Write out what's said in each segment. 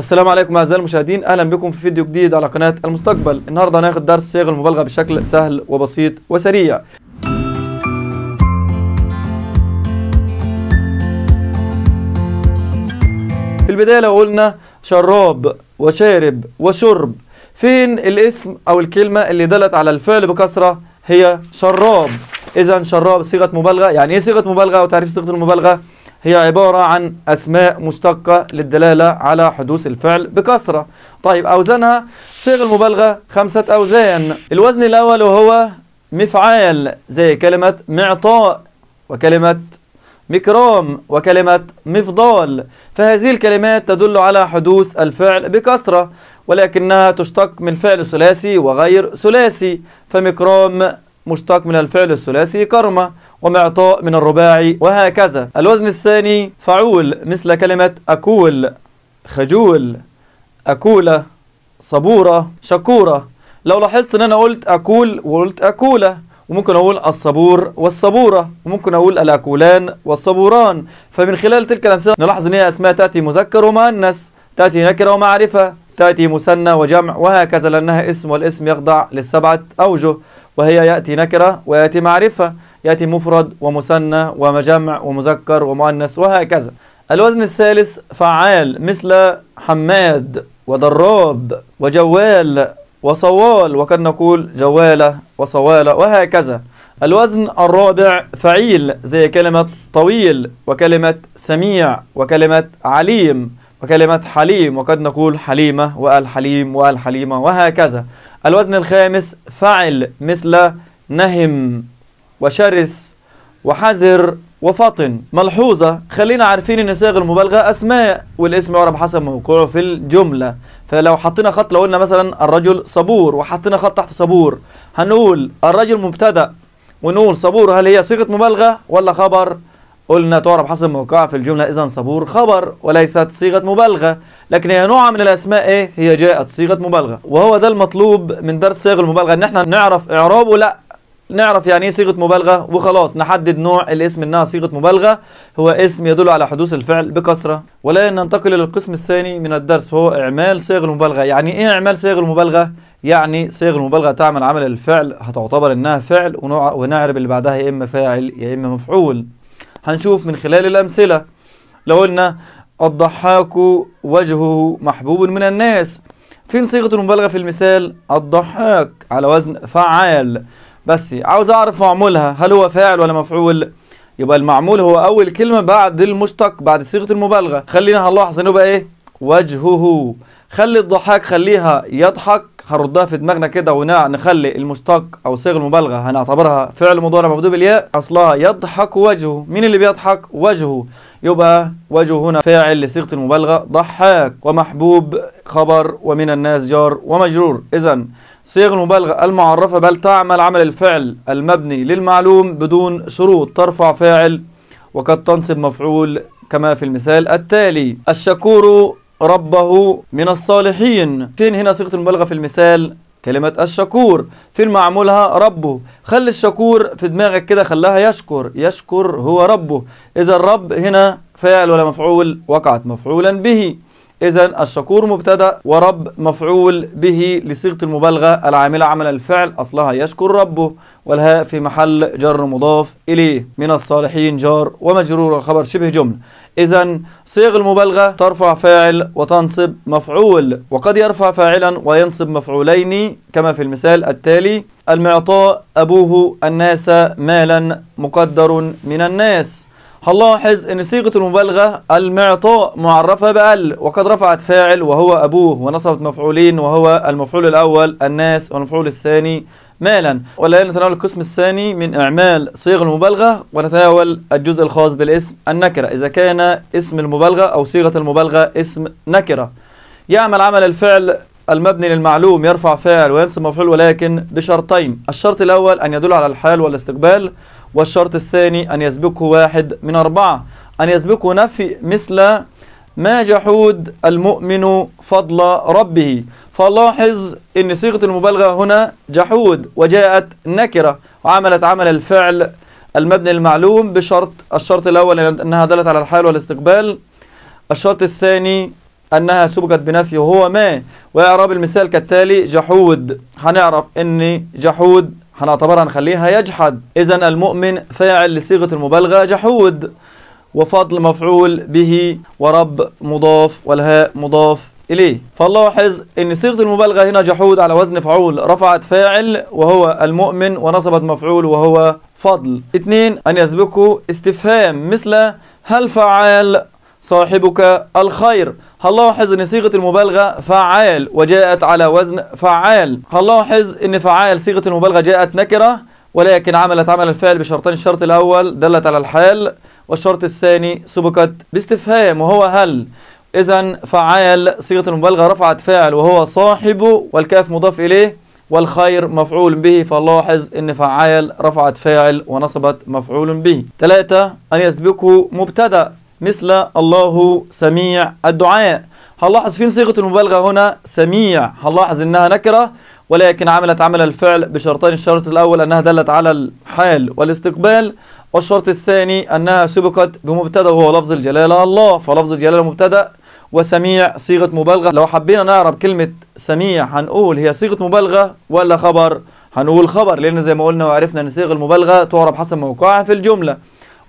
السلام عليكم اعزائي المشاهدين اهلا بكم في فيديو جديد على قناه المستقبل النهارده هناخد درس صيغ المبالغه بشكل سهل وبسيط وسريع في البدايه لو قلنا شراب وشارب وشرب فين الاسم او الكلمه اللي دلت على الفعل بكسره هي شراب اذا شراب صيغه مبالغه يعني ايه صيغه مبالغه او تعريف صيغه المبالغه هي عبارة عن أسماء مشتقة للدلالة على حدوث الفعل بكسرة طيب أوزانها صيغ المبالغة خمسة أوزان الوزن الأول وهو مفعال زي كلمة معطاء وكلمة مكرام وكلمة مفضال فهذه الكلمات تدل على حدوث الفعل بكسرة ولكنها تشتق من فعل ثلاثي وغير ثلاثي فمكرام مشتق من الفعل الثلاثي كرمة ومعطاء من الرباعي وهكذا الوزن الثاني فعول مثل كلمة أكول خجول أكولة صبورة شكورة لو لاحظت ان انا قلت أكول وقلت أكولة وممكن أقول الصبور والصبورة وممكن أقول الأكولان والصبوران فمن خلال تلك الأمثلة نلاحظ أن هي أسماء تأتي مذكر ومؤنث تأتي نكرة ومعرفة تأتي مثنى وجمع وهكذا لأنها اسم والاسم يخضع للسبعة أوجه وهي يأتي نكرة ويأتي معرفة يأتي مفرد ومثنى ومجمع ومذكر ومؤنث وهكذا الوزن الثالث فعال مثل حماد ودراب وجوال وصوال وقد نقول جوالة وصوالة وهكذا الوزن الرابع فعيل زي كلمة طويل وكلمة سميع وكلمة عليم وكلمة حليم وقد نقول حليمة والحليم والحليمة وهكذا الوزن الخامس فعل مثل نهم وشرس وحذر وفطن ملحوظة خلينا عارفين ان صيغ المبالغة اسماء والاسم يعرب حسب موقعه في الجملة فلو حطينا خط لو قلنا مثلا الرجل صبور وحطينا خط تحت صبور هنقول الرجل مبتدأ ونقول صبور هل هي صيغة مبالغة ولا خبر قلنا تعرب حسب موقعها في الجملة إذا صبور خبر وليست صيغة مبالغة لكن هي نوع من الأسماء إيه هي جاءت صيغة مبالغة وهو ده المطلوب من درس صيغ المبالغة إن إحنا نعرف إعرابه لأ نعرف يعني ايه صيغه مبالغه وخلاص نحدد نوع الاسم انها صيغه مبالغه هو اسم يدل على حدوث الفعل بكثره والان ننتقل الى القسم الثاني من الدرس وهو اعمال صيغ المبالغه يعني ايه اعمال صيغ المبالغه يعني صيغ المبالغه تعمل عمل الفعل هتعتبر انها فعل ونعرب اللي بعدها يا اما فاعل يا اما مفعول هنشوف من خلال الامثله لو قلنا الضحاك وجهه محبوب من الناس فين صيغه المبالغه في المثال الضحاك على وزن فعال بس عاوز اعرف معمولها هل هو فاعل ولا مفعول يبقى المعمول هو اول كلمه بعد المشتق بعد صيغه المبالغه خلينا هنلاحظ انه بقى ايه وجهه خلي الضحاك خليها يضحك هردها في دماغنا كده ونخلي المشتق او صيغ المبالغه هنعتبرها فعل مضارع مبدوء بالياء اصلها يضحك وجهه مين اللي بيضحك وجهه يبقى وجهه هنا فاعل لصيغه المبالغه ضحاك ومحبوب خبر ومن الناس جار ومجرور اذا صيغ المبالغة المعرفة بل تعمل عمل الفعل المبني للمعلوم بدون شروط ترفع فاعل وقد تنصب مفعول كما في المثال التالي الشكور ربه من الصالحين فين هنا صيغة المبالغة في المثال كلمة الشكور فين معمولها ربه خلي الشكور في دماغك كده خلاها يشكر يشكر هو ربه إذا الرب هنا فاعل ولا مفعول وقعت مفعولا به إذا الشكور مبتدأ ورب مفعول به لصيغة المبالغة العاملة عمل الفعل أصلها يشكر ربه والهاء في محل جر مضاف إليه من الصالحين جار ومجرور الخبر شبه جملة إذا صيغ المبالغة ترفع فاعل وتنصب مفعول وقد يرفع فاعلا وينصب مفعولين كما في المثال التالي المعطاء أبوه الناس مالا مقدر من الناس هنلاحظ ان صيغة المبالغة المعطاء معرفة بأل وقد رفعت فاعل وهو أبوه ونصبت مفعولين وهو المفعول الأول الناس والمفعول الثاني مالا والآن نتناول القسم الثاني من إعمال صيغ المبالغة ونتناول الجزء الخاص بالاسم النكرة إذا كان اسم المبالغة أو صيغة المبالغة اسم نكرة يعمل عمل الفعل المبني للمعلوم يرفع فاعل وينصب مفعول ولكن بشرطين الشرط الأول أن يدل على الحال والاستقبال والشرط الثاني أن يسبقه واحد من أربعة أن يسبقه نفي مثل ما جحود المؤمن فضل ربه فلاحظ أن صيغة المبالغة هنا جحود وجاءت نكرة وعملت عمل الفعل المبني المعلوم بشرط الشرط الأول أنها دلت على الحال والاستقبال الشرط الثاني أنها سبقت بنفي وهو ما وإعراب المثال كالتالي جحود هنعرف أن جحود هنعتبرها نخليها يجحد إذا المؤمن فاعل لصيغة المبالغة جحود وفضل مفعول به ورب مضاف والهاء مضاف إليه فنلاحظ أن صيغة المبالغة هنا جحود على وزن فعول رفعت فاعل وهو المؤمن ونصبت مفعول وهو فضل اثنين أن يسبقه استفهام مثل هل فعال صاحبك الخير هنلاحظ ان صيغه المبالغه فعال وجاءت على وزن فعال هنلاحظ ان فعال صيغه المبالغه جاءت نكره ولكن عملت عمل الفعل بشرطين الشرط الاول دلت على الحال والشرط الثاني سبقت باستفهام وهو هل اذا فعال صيغه المبالغه رفعت فاعل وهو صاحب والكاف مضاف اليه والخير مفعول به فلاحظ ان فعال رفعت فاعل ونصبت مفعول به ثلاثة أن يسبقه مبتدأ مثل الله سميع الدعاء هنلاحظ فين صيغة المبالغة هنا سميع هنلاحظ انها نكرة ولكن عملت عمل الفعل بشرطين الشرط الاول انها دلت على الحال والاستقبال والشرط الثاني انها سبقت بمبتدا وهو لفظ الجلالة الله فلفظ الجلالة مبتدا وسميع صيغة مبالغة لو حبينا نعرب كلمة سميع هنقول هي صيغة مبالغة ولا خبر هنقول خبر لان زي ما قلنا وعرفنا ان صيغ المبالغة تعرب حسب موقعها في الجملة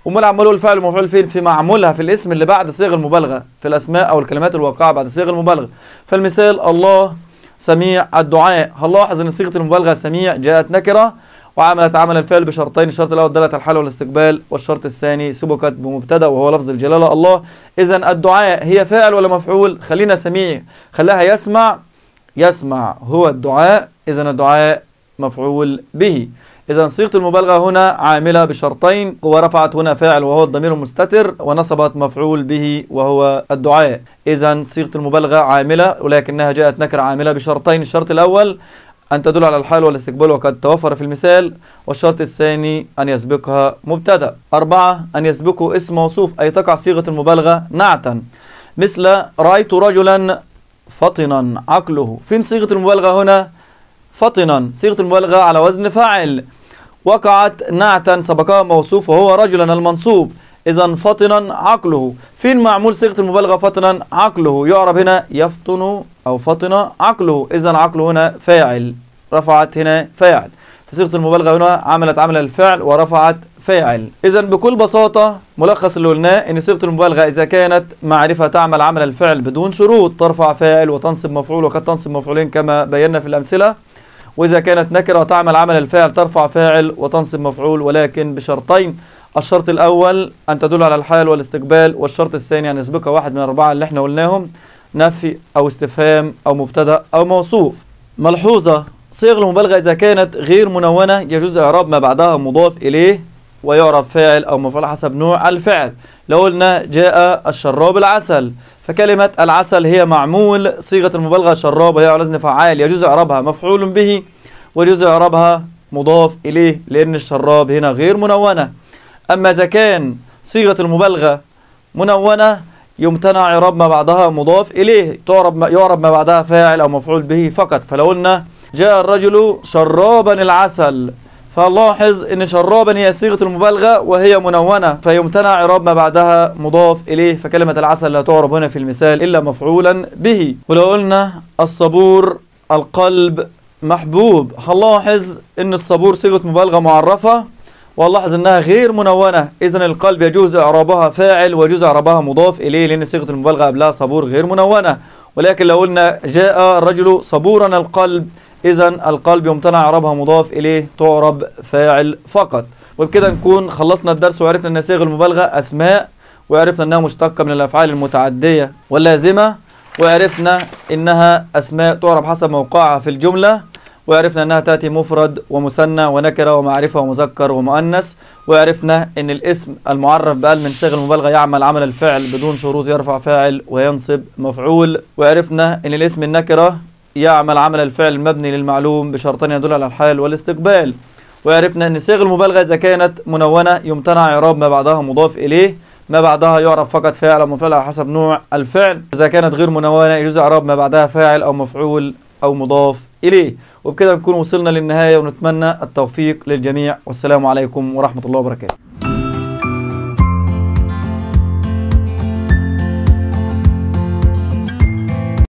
امال عمله الفعل والمفعول فين في معمولها في الاسم اللي بعد صيغ المبالغه في الاسماء او الكلمات الواقعه بعد صيغ المبالغه فالمثال الله سميع الدعاء هنلاحظ ان صيغه المبالغه سميع جاءت نكره وعملت عمل الفعل بشرطين الشرط الاول دلت الحال والاستقبال والشرط الثاني سبقت بمبتدا وهو لفظ الجلاله الله اذا الدعاء هي فاعل ولا مفعول خلينا سميع خلاها يسمع يسمع هو الدعاء اذا الدعاء مفعول به إذا صيغة المبالغة هنا عاملة بشرطين ورفعت هنا فاعل وهو الضمير المستتر ونصبت مفعول به وهو الدعاء إذا صيغة المبالغة عاملة ولكنها جاءت نكرة عاملة بشرطين الشرط الأول أن تدل على الحال والاستقبال وقد توفر في المثال والشرط الثاني أن يسبقها مبتدأ أربعة أن يسبقه اسم موصوف أي تقع صيغة المبالغة نعتا مثل رأيت رجلا فطنا عقله فين صيغة المبالغة هنا؟ فطنا صيغة المبالغة على وزن فاعل وقعت نعتا سبقها موصوف وهو رجلا المنصوب إذا فطنا عقله فين معمول صيغة المبالغة فطنا عقله يعرب هنا يفطن أو فطن عقله إذا عقله هنا فاعل رفعت هنا فاعل فصيغة المبالغة هنا عملت عمل الفعل ورفعت فاعل إذا بكل بساطة ملخص اللي قلناه إن صيغة المبالغة إذا كانت معرفة تعمل عمل الفعل بدون شروط ترفع فاعل وتنصب مفعول وقد تنصب مفعولين كما بينا في الأمثلة وإذا كانت نكرة تعمل عمل الفاعل ترفع فاعل وتنصب مفعول ولكن بشرطين الشرط الأول أن تدل على الحال والاستقبال والشرط الثاني أن يسبقها واحد من أربعة اللي احنا قلناهم نفي أو استفهام أو مبتدأ أو موصوف ملحوظة صيغ المبالغة إذا كانت غير منونة يجوز إعراب ما بعدها مضاف إليه ويعرب فاعل أو مفعول حسب نوع الفعل لو قلنا جاء الشراب العسل فكلمة العسل هي معمول صيغة المبالغة شرابة هي على وزن فعال يجوز إعرابها مفعول به ويجوز إعرابها مضاف إليه لأن الشراب هنا غير منونة أما إذا كان صيغة المبالغة منونة يمتنع إعراب ما بعدها مضاف إليه تعرب ما يعرب ما بعدها فاعل أو مفعول به فقط فلو قلنا جاء الرجل شرابا العسل فنلاحظ ان شرابا هي صيغة المبالغة وهي منونة فيمتنع إعراب ما بعدها مضاف إليه فكلمة العسل لا تعرب هنا في المثال إلا مفعولا به ولو قلنا الصبور القلب محبوب هنلاحظ ان الصبور صيغة مبالغة معرفة ونلاحظ انها غير منونة اذا القلب يجوز اعرابها فاعل ويجوز اعرابها مضاف اليه لان صيغة المبالغة قبلها صبور غير منونة ولكن لو قلنا جاء الرجل صبورا القلب إذا القلب يمتنع إعرابها مضاف إليه تعرب فاعل فقط وبكده نكون خلصنا الدرس وعرفنا أن صيغ المبالغة أسماء وعرفنا أنها مشتقة من الأفعال المتعدية واللازمة وعرفنا أنها أسماء تعرب حسب موقعها في الجملة وعرفنا أنها تأتي مفرد ومثنى ونكرة ومعرفة ومذكر ومؤنث وعرفنا أن الاسم المعرف بأل من صيغ المبالغة يعمل عمل الفعل بدون شروط يرفع فاعل وينصب مفعول وعرفنا أن الاسم النكرة يعمل عمل الفعل المبني للمعلوم بشرطين يدل على الحال والاستقبال وعرفنا أن صيغ المبالغة إذا كانت منونة يمتنع إعراب ما بعدها مضاف إليه ما بعدها يعرف فقط فاعل أو مفعول على حسب نوع الفعل إذا كانت غير منونة يجوز إعراب ما بعدها فاعل أو مفعول أو مضاف إليه وبكده نكون وصلنا للنهاية ونتمنى التوفيق للجميع والسلام عليكم ورحمة الله وبركاته